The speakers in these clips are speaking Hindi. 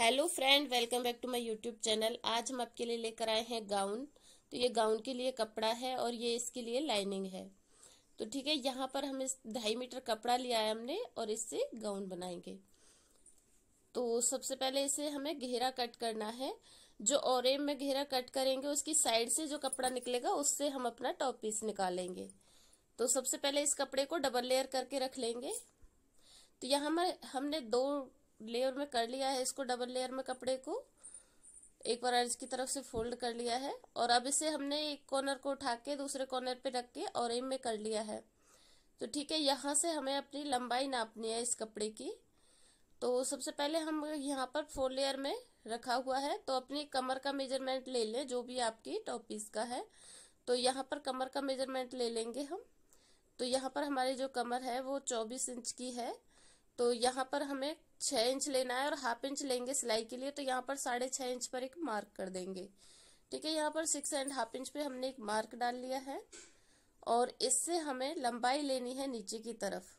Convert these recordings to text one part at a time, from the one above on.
hello friend welcome back to my YouTube channel आज हम आपके लिए लेकर आए हैं गाउन तो ये गाउन के लिए कपड़ा है और ये इसके लिए लाइनिंग है तो ठीक है यहाँ पर हम इस ढाई मीटर कपड़ा लिया है हमने और इससे गाउन बनाएंगे तो सबसे पहले इसे हमें घेरा कट करना है जो ओरेम में घेरा कट करेंगे उसकी साइड से जो कपड़ा निकलेगा उससे हम अपना टॉप पीस निकालेंगे तो सबसे पहले इस कपड़े को डबल लेयर करके रख लेंगे तो यहाँ हमने दो लेयर में कर लिया है इसको डबल लेयर में कपड़े को एक बार अर्ज की तरफ से फोल्ड कर लिया है और अब इसे हमने एक कॉर्नर को उठा के दूसरे कॉर्नर पे रख के एम में कर लिया है तो ठीक है यहाँ से हमें अपनी लंबाई नापनी है इस कपड़े की तो सबसे पहले हम यहाँ पर फोर लेयर में रखा हुआ है तो अपनी कमर का मेजरमेंट ले लें जो भी आपकी टॉप पीस का है तो यहाँ पर कमर का मेजरमेंट ले लेंगे हम तो यहाँ पर हमारी जो कमर है वो चौबीस इंच की है तो यहाँ पर हमें छः इंच लेना है और हाफ इंच लेंगे सिलाई के लिए तो यहाँ पर साढ़े छः इंच पर एक मार्क कर देंगे ठीक है यहाँ पर सिक्स एंड हाफ इंच पे हमने एक मार्क डाल लिया है और इससे हमें लंबाई लेनी है नीचे की तरफ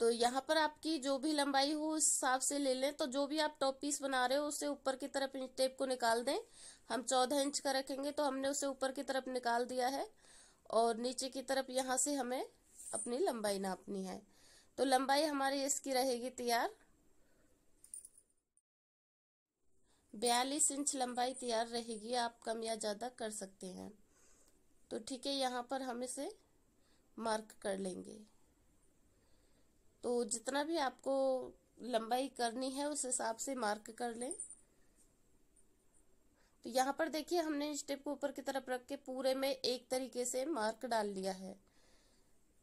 तो यहाँ पर आपकी जो भी लंबाई हो उस हिसाब से ले लें तो जो भी आप टॉप पीस बना रहे हो उसे ऊपर की तरफ इंच टेप को निकाल दें हम चौदह इंच का रखेंगे तो हमने उसे ऊपर की तरफ निकाल दिया है और नीचे की तरफ यहाँ से हमें अपनी लंबाई नापनी है तो लंबाई हमारी इसकी रहेगी तैयार बयालीस इंच लंबाई तैयार रहेगी आप कम या ज़्यादा कर सकते हैं तो ठीक है यहाँ पर हम इसे मार्क कर लेंगे तो जितना भी आपको लंबाई करनी है उस हिसाब से मार्क कर लें तो यहाँ पर देखिए हमने स्टेप को ऊपर की तरफ रख के पूरे में एक तरीके से मार्क डाल लिया है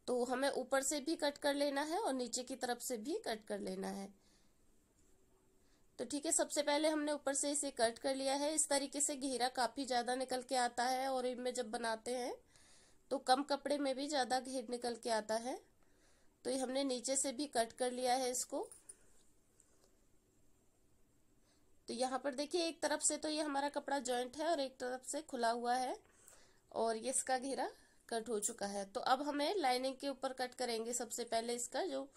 तो हमें ऊपर से भी कट कर लेना है और नीचे की तरफ से भी कट कर लेना है तो ठीक है सबसे पहले हमने ऊपर से इसे कट कर लिया है इस तरीके से घेरा काफी ज्यादा निकल के आता है और इनमें जब बनाते हैं तो कम कपड़े में भी ज्यादा घेर निकल के आता है तो ये हमने नीचे से भी कट कर लिया है इसको तो यहाँ पर देखिए एक तरफ से तो ये हमारा कपड़ा जॉइंट है और एक तरफ से खुला हुआ है और ये इसका घेरा कट हो चुका है तो अब हमें लाइनिंग के ऊपर कट करेंगे सबसे पहले इसका जो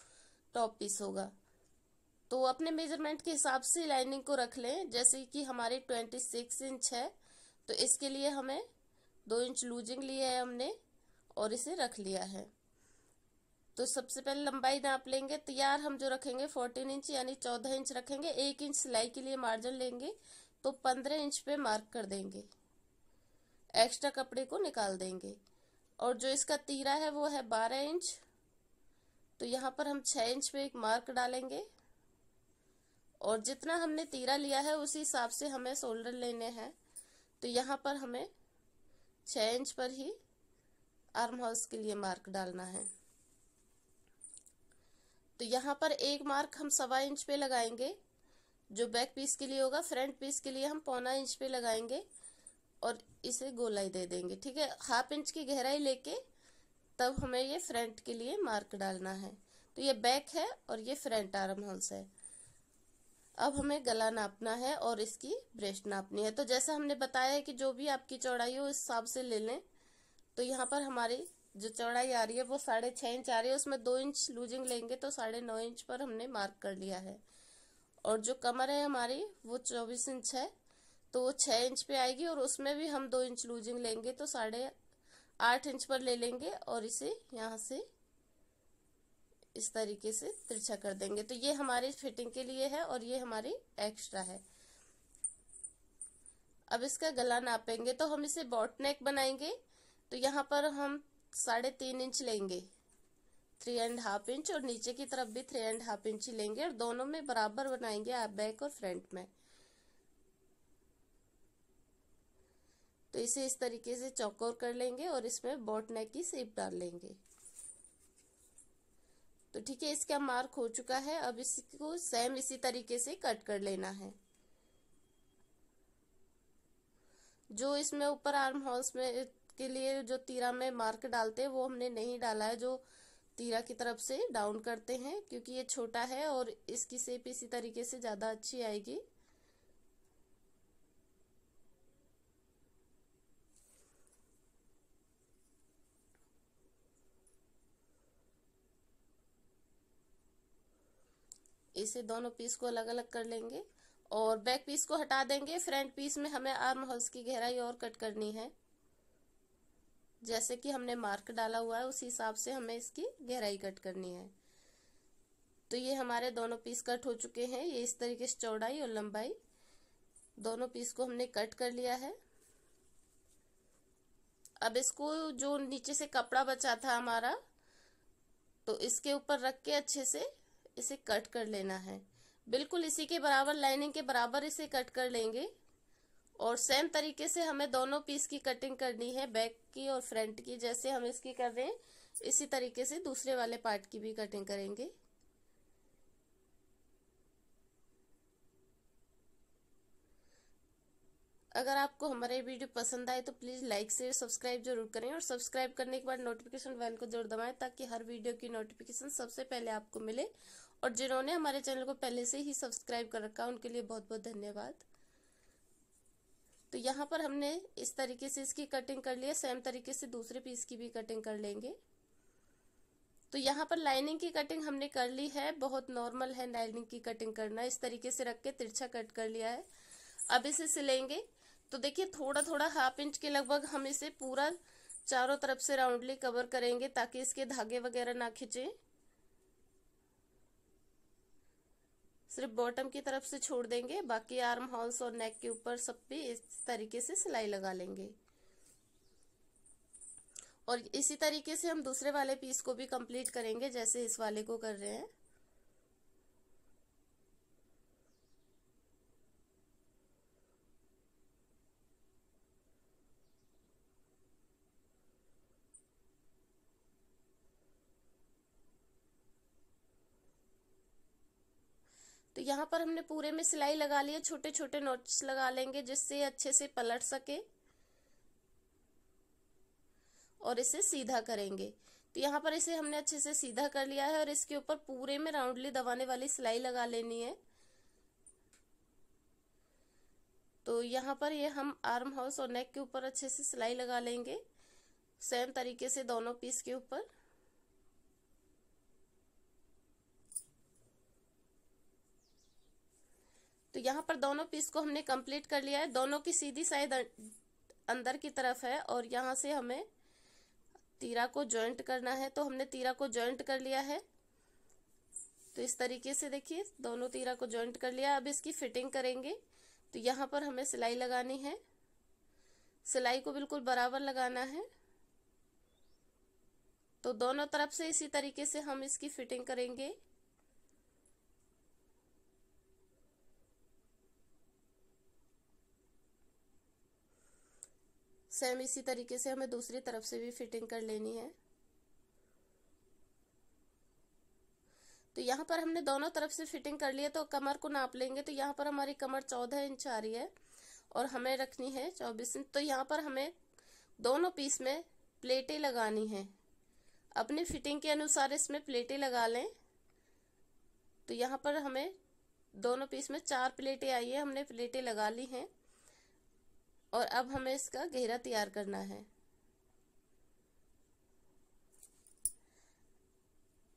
टॉप पीस होगा तो अपने मेजरमेंट के हिसाब से लाइनिंग को रख लें जैसे कि हमारी ट्वेंटी सिक्स इंच है तो इसके लिए हमें दो इंच लूजिंग लिया है हमने और इसे रख लिया है तो सबसे पहले लंबाई नाप लेंगे तैयार हम जो रखेंगे फोर्टीन इंच यानी चौदह इंच रखेंगे एक इंच सिलाई के लिए मार्जिन लेंगे तो पंद्रह इंच पे मार्क कर देंगे एक्स्ट्रा कपड़े को निकाल देंगे और जो इसका तीरा है वो है बारह इंच तो यहाँ पर हम छः इंच पे एक मार्क डालेंगे और जितना हमने तीरा लिया है उसी हिसाब से हमें शोल्डर लेने हैं तो यहाँ पर हमें छः इंच पर ही आर्म हाउस के लिए मार्क डालना है तो यहाँ पर एक मार्क हम सवा इंच पे लगाएंगे जो बैक पीस के लिए होगा फ्रंट पीस के लिए हम पौना इंच पे लगाएंगे और इसे गोलाई दे देंगे ठीक है हाफ इंच की गहराई लेके तब हमें ये फ्रंट के लिए मार्क डालना है तो ये बैक है और ये फ्रंट आर्म होल्स है अब हमें गला नापना है और इसकी ब्रेस्ट नापनी है तो जैसा हमने बताया है कि जो भी आपकी चौड़ाई हो उस हिसाब से ले लें तो यहाँ पर हमारी जो चौड़ाई आ रही है वो साढ़े छः इंच आ रही है उसमें दो इंच लूजिंग लेंगे तो साढ़े नौ इंच पर हमने मार्क कर लिया है और जो कमर है हमारी वो चौबीस इंच है तो वो छः इंच पे आएगी और उसमें भी हम दो इंच लूजिंग लेंगे तो साढ़े आठ इंच पर ले लेंगे और इसे यहाँ से इस तरीके से तिरछा कर देंगे तो ये हमारी फिटिंग के लिए है और ये हमारी एक्स्ट्रा है अब इसका गला नापेंगे तो हम इसे बॉट नेक बनाएंगे तो यहाँ पर हम साढ़े तीन इंच लेंगे थ्री एंड हाफ इंच और नीचे की तरफ भी थ्री एंड हाफ इंच ही लेंगे और दोनों में बराबर बनाएंगे आप बैक और फ्रंट में तो इसे इस तरीके से चौकोर कर लेंगे और इसमें बॉट नेक की सेप डाल लेंगे तो ठीक है इसका मार्क हो चुका है अब इसको सेम इसी तरीके से कट कर लेना है जो इसमें ऊपर आर्म हॉल्स में के लिए जो तीरा में मार्क डालते हैं वो हमने नहीं डाला है जो तीरा की तरफ से डाउन करते हैं क्योंकि ये छोटा है और इसकी सेप इसी तरीके से ज़्यादा अच्छी आएगी इसे दोनों पीस को अलग अलग कर लेंगे और बैक पीस को हटा देंगे फ्रंट पीस में हमें आर्म होल्स की गहराई और कट करनी है जैसे कि हमने मार्क डाला हुआ है उस हिसाब से हमें इसकी गहराई कट करनी है तो ये हमारे दोनों पीस कट हो चुके हैं ये इस तरीके से चौड़ाई और लंबाई दोनों पीस को हमने कट कर लिया है अब इसको जो नीचे से कपड़ा बचा था हमारा तो इसके ऊपर रख के अच्छे से इसे कट कर लेना है बिल्कुल इसी के बराबर लाइनिंग के बराबर इसे कट कर लेंगे और सेम तरीके से हमें दोनों पीस की कटिंग करनी है बैक की और फ्रंट की जैसे हम इसकी कर रहे हैं इसी तरीके से दूसरे वाले पार्ट की भी कटिंग करेंगे अगर आपको हमारे वीडियो पसंद आए तो प्लीज़ लाइक शेयर सब्सक्राइब जरूर करें और सब्सक्राइब करने के बाद नोटिफिकेशन बेल को जरूर दबाएं ताकि हर वीडियो की नोटिफिकेशन सबसे पहले आपको मिले और जिन्होंने हमारे चैनल को पहले से ही सब्सक्राइब कर रखा उनके लिए बहुत बहुत धन्यवाद तो यहाँ पर हमने इस तरीके से इसकी कटिंग कर लिया सेम तरीके से दूसरे पीस की भी कटिंग कर लेंगे तो यहाँ पर लाइनिंग की कटिंग हमने कर ली है बहुत नॉर्मल है लाइनिंग की कटिंग करना इस तरीके से रख के तिरछा कट कर लिया है अब इसे सिलेंगे तो देखिए थोड़ा थोड़ा हाफ इंच के लगभग हम इसे पूरा चारों तरफ से राउंडली कवर करेंगे ताकि इसके धागे वगैरह ना खिंचे सिर्फ बॉटम की तरफ से छोड़ देंगे बाकी आर्म हॉल्स और नेक के ऊपर सब पे इस तरीके से सिलाई लगा लेंगे और इसी तरीके से हम दूसरे वाले पीस को भी कंप्लीट करेंगे जैसे इस वाले को कर रहे हैं तो यहाँ पर हमने पूरे में सिलाई लगा ली है छोटे छोटे नोट्स लगा लेंगे जिससे अच्छे से पलट सके और इसे सीधा करेंगे तो यहाँ पर इसे हमने अच्छे से सीधा कर लिया है और इसके ऊपर पूरे में राउंडली दबाने वाली सिलाई लगा लेनी है तो यहाँ पर ये हम आर्म हाउस और नेक के ऊपर अच्छे से सिलाई लगा लेंगे सेम तरीके से दोनों पीस के ऊपर तो यहाँ पर दोनों पीस को हमने कंप्लीट कर लिया है दोनों की सीधी साइड अं, अंदर की तरफ है और यहाँ से हमें तीरा को ज्वाइंट करना है तो हमने तीरा को ज्वाइंट कर लिया है तो इस तरीके से देखिए दोनों तीरा को ज्वाइंट कर लिया अब इसकी फिटिंग करेंगे तो यहाँ पर हमें सिलाई लगानी है सिलाई को बिल्कुल बराबर लगाना है तो दोनों तरफ से इसी तरीके से हम इसकी फिटिंग करेंगे सेम इसी तरीके से हमें दूसरी तरफ से भी फिटिंग कर लेनी है तो यहाँ पर हमने दोनों तरफ से फिटिंग कर लिया तो कमर को नाप लेंगे तो यहाँ पर हमारी कमर चौदह इंच आ रही है और हमें रखनी है चौबीस इंच तो यहाँ पर हमें दोनों पीस में प्लेटें लगानी है अपनी फिटिंग के अनुसार इसमें प्लेटें लगा लें तो यहाँ पर हमें दोनों पीस में चार प्लेटें आई है हमने प्लेटें लगा ली हैं और अब हमें इसका घेरा तैयार करना है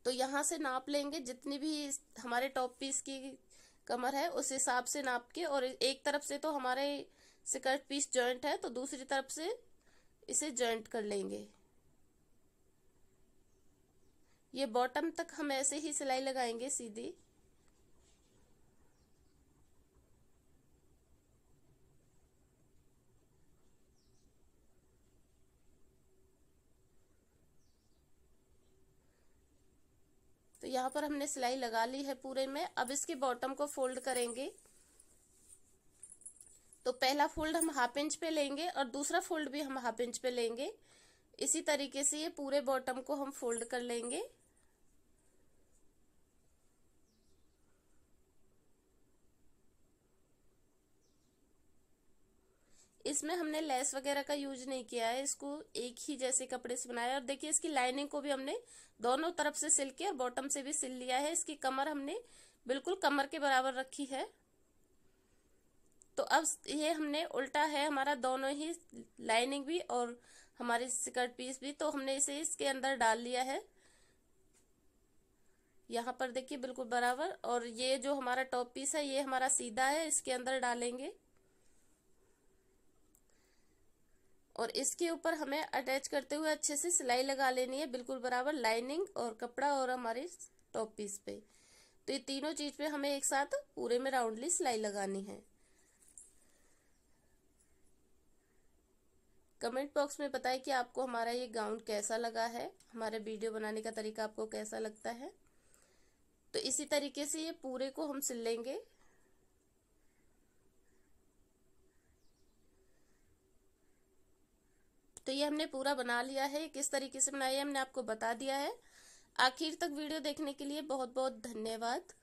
तो यहाँ से नाप लेंगे जितनी भी हमारे टॉप पीस की कमर है उस हिसाब से नाप के और एक तरफ से तो हमारे स्कर्ट पीस जॉइंट है तो दूसरी तरफ से इसे जॉइंट कर लेंगे ये बॉटम तक हम ऐसे ही सिलाई लगाएंगे सीधी यहाँ पर हमने सिलाई लगा ली है पूरे में अब इसके बॉटम को फोल्ड करेंगे तो पहला फोल्ड हम हाफ इंच पे लेंगे और दूसरा फोल्ड भी हम हाफ इंच पे लेंगे इसी तरीके से ये पूरे बॉटम को हम फोल्ड कर लेंगे इसमें हमने लेस वगैरह का यूज नहीं किया है इसको एक ही जैसे कपड़े से बनाया और देखिए इसकी लाइनिंग को भी हमने दोनों तरफ से सिल के और बॉटम से भी सिल लिया है इसकी कमर हमने बिल्कुल कमर के बराबर रखी है तो अब ये हमने उल्टा है हमारा दोनों ही लाइनिंग भी और हमारी स्कर्ट पीस भी तो हमने इसे इसके अंदर डाल लिया है यहाँ पर देखिए बिल्कुल बराबर और ये जो हमारा टॉप पीस है ये हमारा सीधा है इसके अंदर डालेंगे और इसके ऊपर हमें अटैच करते हुए अच्छे से सिलाई लगा लेनी है बिल्कुल बराबर लाइनिंग और कपड़ा और हमारे टॉप पीस पे तो ये तीनों चीज पे हमें एक साथ पूरे में राउंडली सिलाई लगानी है कमेंट बॉक्स में बताएं कि आपको हमारा ये गाउन कैसा लगा है हमारे वीडियो बनाने का तरीका आपको कैसा लगता है तो इसी तरीके से ये पूरे को हम सिल लेंगे तो ये हमने पूरा बना लिया है किस तरीके से बनाया है हमने आपको बता दिया है आखिर तक वीडियो देखने के लिए बहुत बहुत धन्यवाद